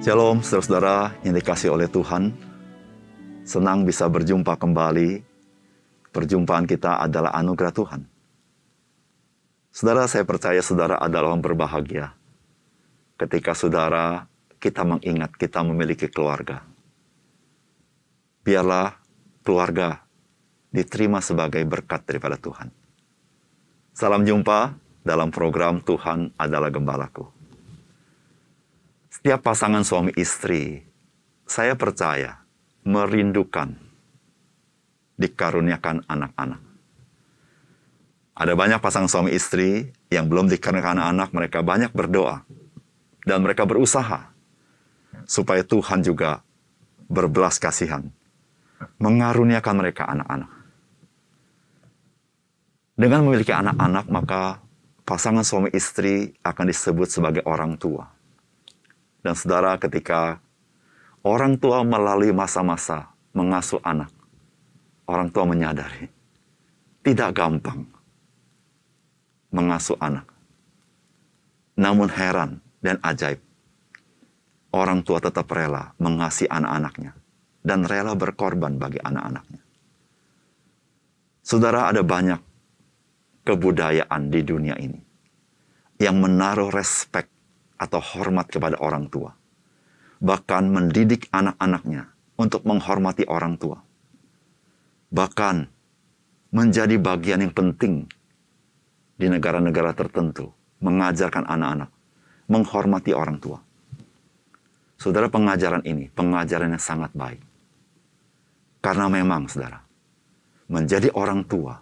Shalom saudara-saudara yang dikasih oleh Tuhan. Senang bisa berjumpa kembali. Perjumpaan kita adalah anugerah Tuhan. Saudara, saya percaya saudara adalah orang berbahagia. Ketika saudara, kita mengingat kita memiliki keluarga. Biarlah keluarga diterima sebagai berkat daripada Tuhan. Salam jumpa dalam program Tuhan adalah Gembalaku. Setiap pasangan suami istri, saya percaya, merindukan dikaruniakan anak-anak. Ada banyak pasangan suami istri yang belum dikaruniakan anak, mereka banyak berdoa. Dan mereka berusaha supaya Tuhan juga berbelas kasihan. Mengaruniakan mereka anak-anak. Dengan memiliki anak-anak, maka pasangan suami istri akan disebut sebagai orang tua. Dan saudara ketika orang tua melalui masa-masa mengasuh anak, orang tua menyadari tidak gampang mengasuh anak. Namun heran dan ajaib, orang tua tetap rela mengasihi anak-anaknya dan rela berkorban bagi anak-anaknya. Saudara ada banyak kebudayaan di dunia ini yang menaruh respek atau hormat kepada orang tua. Bahkan mendidik anak-anaknya untuk menghormati orang tua. Bahkan menjadi bagian yang penting di negara-negara tertentu. Mengajarkan anak-anak menghormati orang tua. Saudara, pengajaran ini, pengajaran yang sangat baik. Karena memang, saudara, menjadi orang tua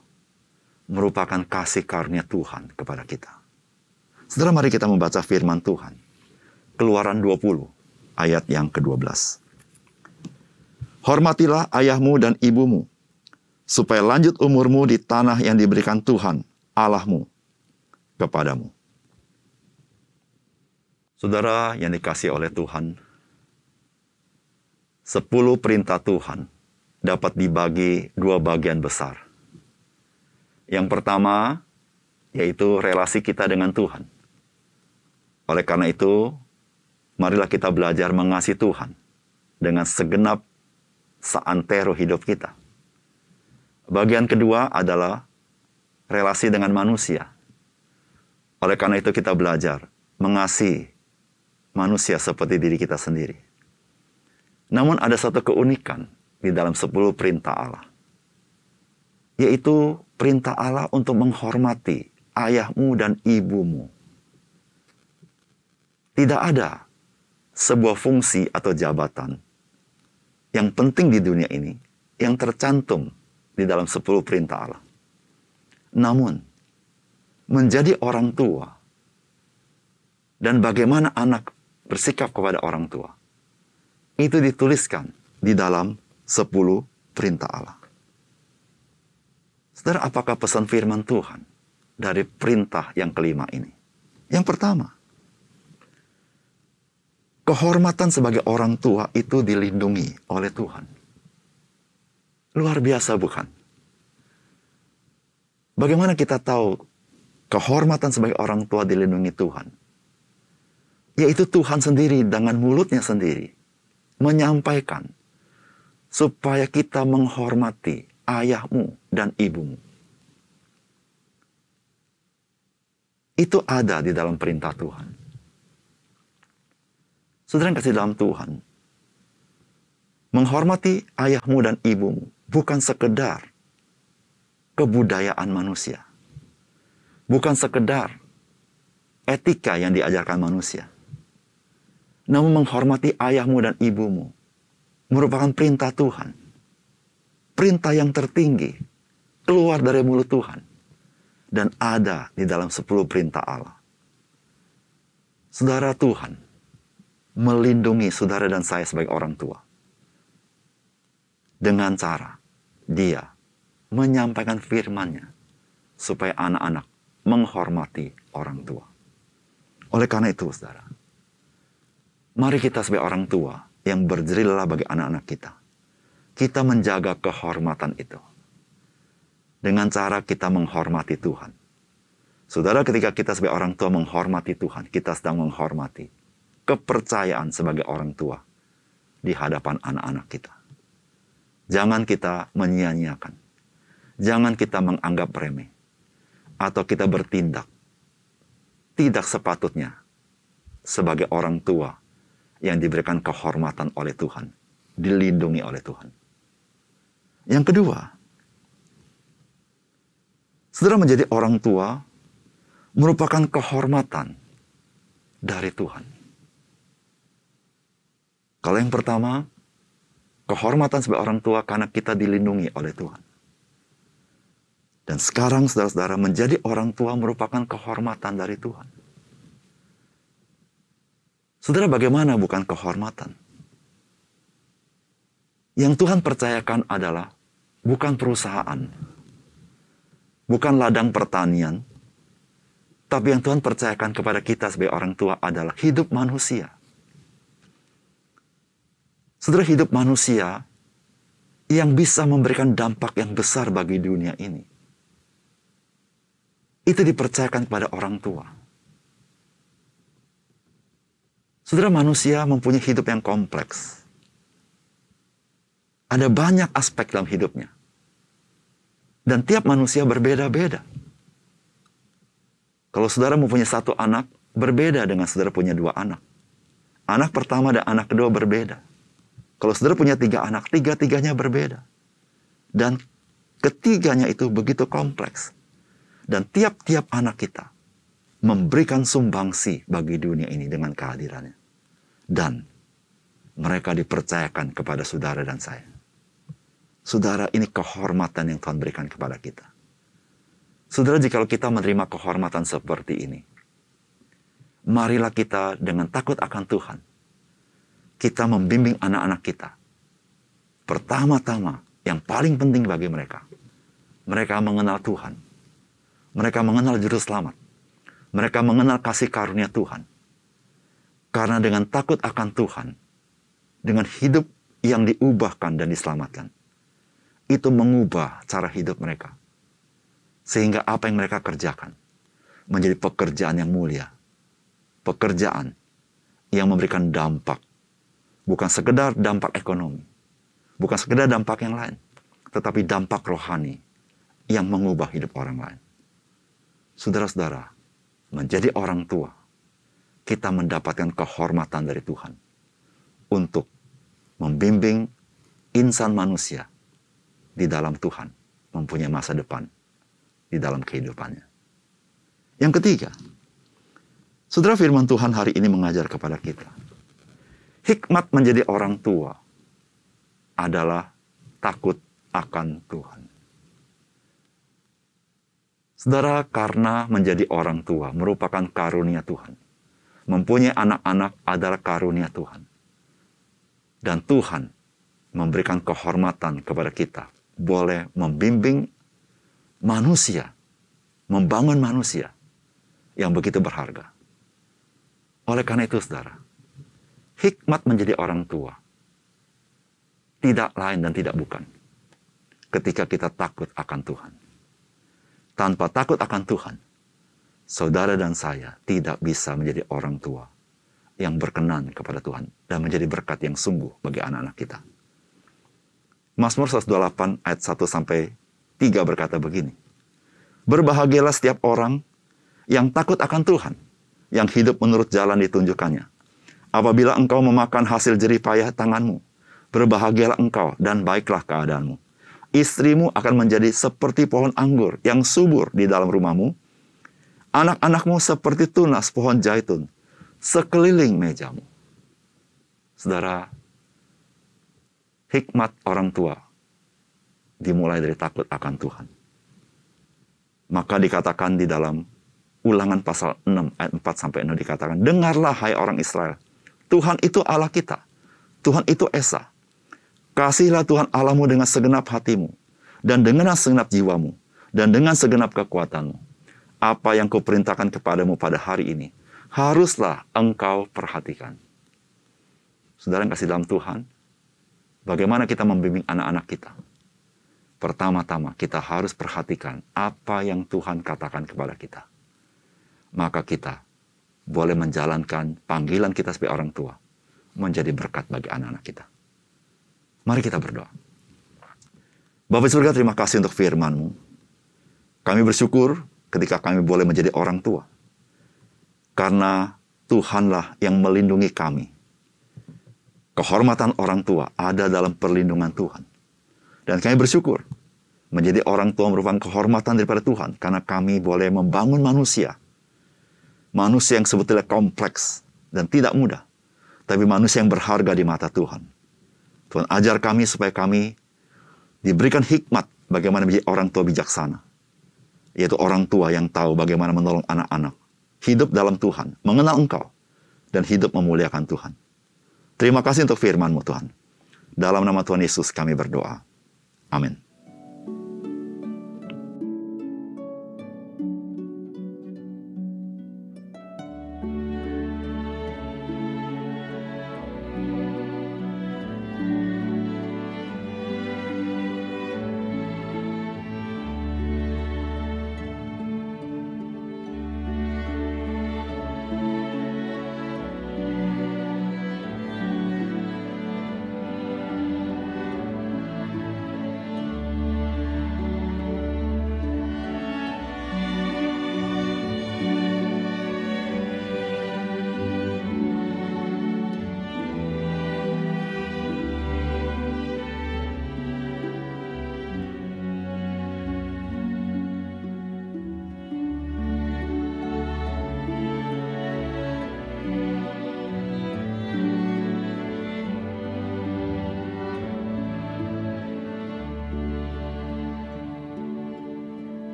merupakan kasih karunia Tuhan kepada kita. Saudara, mari kita membaca firman Tuhan. Keluaran 20, ayat yang ke-12. Hormatilah ayahmu dan ibumu, supaya lanjut umurmu di tanah yang diberikan Tuhan, Allahmu, kepadamu. Saudara yang dikasih oleh Tuhan, sepuluh perintah Tuhan dapat dibagi dua bagian besar. Yang pertama, yaitu relasi kita dengan Tuhan. Oleh karena itu, marilah kita belajar mengasihi Tuhan dengan segenap seantero hidup kita. Bagian kedua adalah relasi dengan manusia. Oleh karena itu kita belajar mengasihi manusia seperti diri kita sendiri. Namun ada satu keunikan di dalam sepuluh perintah Allah. Yaitu perintah Allah untuk menghormati ayahmu dan ibumu. Tidak ada sebuah fungsi atau jabatan yang penting di dunia ini yang tercantum di dalam sepuluh perintah Allah. Namun, menjadi orang tua dan bagaimana anak bersikap kepada orang tua itu dituliskan di dalam sepuluh perintah Allah. Saudara, apakah pesan firman Tuhan dari perintah yang kelima ini? Yang pertama, Kehormatan sebagai orang tua itu dilindungi oleh Tuhan. Luar biasa bukan? Bagaimana kita tahu kehormatan sebagai orang tua dilindungi Tuhan? Yaitu Tuhan sendiri dengan mulutnya sendiri menyampaikan supaya kita menghormati ayahmu dan ibumu. Itu ada di dalam perintah Tuhan. Saudara yang kasih dalam Tuhan, menghormati ayahmu dan ibumu bukan sekedar kebudayaan manusia. Bukan sekedar etika yang diajarkan manusia. Namun menghormati ayahmu dan ibumu merupakan perintah Tuhan. Perintah yang tertinggi keluar dari mulut Tuhan dan ada di dalam sepuluh perintah Allah. Saudara Tuhan, melindungi saudara dan saya sebagai orang tua. Dengan cara dia menyampaikan firman-Nya supaya anak-anak menghormati orang tua. Oleh karena itu, saudara, mari kita sebagai orang tua yang berjerilah bagi anak-anak kita. Kita menjaga kehormatan itu. Dengan cara kita menghormati Tuhan. Saudara, ketika kita sebagai orang tua menghormati Tuhan, kita sedang menghormati kepercayaan sebagai orang tua di hadapan anak-anak kita. Jangan kita menyia-nyiakan. Jangan kita menganggap remeh. Atau kita bertindak tidak sepatutnya sebagai orang tua yang diberikan kehormatan oleh Tuhan, dilindungi oleh Tuhan. Yang kedua, saudara menjadi orang tua merupakan kehormatan dari Tuhan. Kalau yang pertama, kehormatan sebagai orang tua karena kita dilindungi oleh Tuhan. Dan sekarang saudara-saudara menjadi orang tua merupakan kehormatan dari Tuhan. Saudara bagaimana bukan kehormatan? Yang Tuhan percayakan adalah bukan perusahaan, bukan ladang pertanian, tapi yang Tuhan percayakan kepada kita sebagai orang tua adalah hidup manusia Saudara hidup manusia yang bisa memberikan dampak yang besar bagi dunia ini. Itu dipercayakan kepada orang tua. Saudara manusia mempunyai hidup yang kompleks. Ada banyak aspek dalam hidupnya. Dan tiap manusia berbeda-beda. Kalau saudara mempunyai satu anak, berbeda dengan saudara punya dua anak. Anak pertama dan anak kedua berbeda. Kalau saudara punya tiga anak, tiga-tiganya berbeda. Dan ketiganya itu begitu kompleks. Dan tiap-tiap anak kita memberikan sumbangsi bagi dunia ini dengan kehadirannya. Dan mereka dipercayakan kepada saudara dan saya. Saudara, ini kehormatan yang Tuhan berikan kepada kita. Saudara, jikalau kita menerima kehormatan seperti ini, marilah kita dengan takut akan Tuhan kita membimbing anak-anak kita. Pertama-tama, yang paling penting bagi mereka, mereka mengenal Tuhan. Mereka mengenal Juru Selamat. Mereka mengenal kasih karunia Tuhan. Karena dengan takut akan Tuhan, dengan hidup yang diubahkan dan diselamatkan, itu mengubah cara hidup mereka. Sehingga apa yang mereka kerjakan menjadi pekerjaan yang mulia, pekerjaan yang memberikan dampak Bukan sekedar dampak ekonomi. Bukan sekedar dampak yang lain. Tetapi dampak rohani yang mengubah hidup orang lain. Saudara-saudara, menjadi orang tua, kita mendapatkan kehormatan dari Tuhan untuk membimbing insan manusia di dalam Tuhan mempunyai masa depan di dalam kehidupannya. Yang ketiga, saudara firman Tuhan hari ini mengajar kepada kita Hikmat menjadi orang tua adalah takut akan Tuhan. Saudara, karena menjadi orang tua merupakan karunia Tuhan. Mempunyai anak-anak adalah karunia Tuhan. Dan Tuhan memberikan kehormatan kepada kita. Boleh membimbing manusia, membangun manusia yang begitu berharga. Oleh karena itu, saudara, hikmat menjadi orang tua. Tidak lain dan tidak bukan. Ketika kita takut akan Tuhan. Tanpa takut akan Tuhan, saudara dan saya tidak bisa menjadi orang tua yang berkenan kepada Tuhan dan menjadi berkat yang sungguh bagi anak-anak kita. Mazmur 128 ayat 1 sampai 3 berkata begini. Berbahagialah setiap orang yang takut akan Tuhan, yang hidup menurut jalan ditunjukkannya. Apabila engkau memakan hasil jerih payah tanganmu, berbahagialah engkau dan baiklah keadaanmu. Istrimu akan menjadi seperti pohon anggur yang subur di dalam rumahmu. Anak-anakmu seperti tunas pohon jaitun sekeliling mejamu. Saudara, hikmat orang tua dimulai dari takut akan Tuhan. Maka dikatakan di dalam ulangan pasal 6 ayat 4 sampai 6 dikatakan, Dengarlah hai orang Israel, Tuhan itu Allah kita. Tuhan itu Esa. Kasihlah Tuhan Allahmu dengan segenap hatimu, dan dengan segenap jiwamu, dan dengan segenap kekuatanmu. Apa yang kuperintahkan kepadamu pada hari ini, haruslah engkau perhatikan. Saudara yang kasih dalam Tuhan, bagaimana kita membimbing anak-anak kita? Pertama-tama, kita harus perhatikan apa yang Tuhan katakan kepada kita. Maka kita boleh menjalankan panggilan kita sebagai orang tua menjadi berkat bagi anak-anak kita. Mari kita berdoa. Bapak surga terima kasih untuk Firmanmu. Kami bersyukur ketika kami boleh menjadi orang tua. Karena Tuhanlah yang melindungi kami. Kehormatan orang tua ada dalam perlindungan Tuhan. Dan kami bersyukur menjadi orang tua merupakan kehormatan daripada Tuhan karena kami boleh membangun manusia manusia yang sebetulnya kompleks dan tidak mudah, tapi manusia yang berharga di mata Tuhan. Tuhan ajar kami supaya kami diberikan hikmat bagaimana menjadi orang tua bijaksana. Yaitu orang tua yang tahu bagaimana menolong anak-anak. Hidup dalam Tuhan, mengenal Engkau, dan hidup memuliakan Tuhan. Terima kasih untuk firman-Mu Tuhan. Dalam nama Tuhan Yesus kami berdoa. Amin.